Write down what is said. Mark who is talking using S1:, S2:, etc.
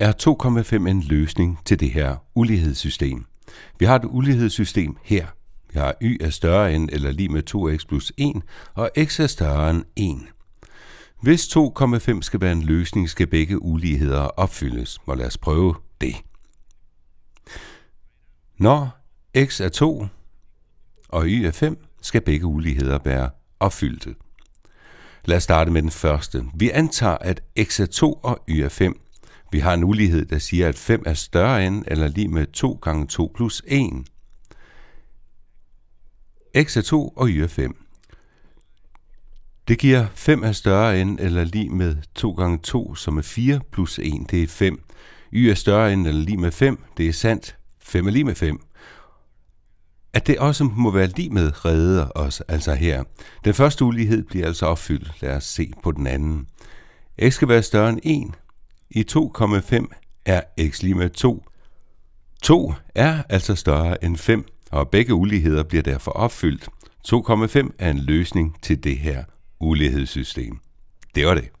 S1: Er 2,5 en løsning til det her ulighedssystem? Vi har et ulighedssystem her. Vi har y er større end eller lige med 2x plus 1, og x er større end 1. Hvis 2,5 skal være en løsning, skal begge uligheder opfyldes, og lad os prøve det. Når x er 2 og y er 5, skal begge uligheder være opfyldte. Lad os starte med den første. Vi antager, at x er 2 og y er 5 vi har en ulighed, der siger, at 5 er større end eller lige med 2 gange 2 plus 1. x er 2 og y er 5. Det giver 5 er større end eller lige med 2 gange 2, som er 4 plus 1, det er 5. Y er større end eller lige med 5, det er sandt. 5 er lige med 5. At det også må være lige med redder os altså her. Den første ulighed bliver altså opfyldt. Lad os se på den anden. X skal være større end 1, i 2,5 er x lige med 2. 2 er altså større end 5, og begge uligheder bliver derfor opfyldt. 2,5 er en løsning til det her ulighedssystem. Det var det.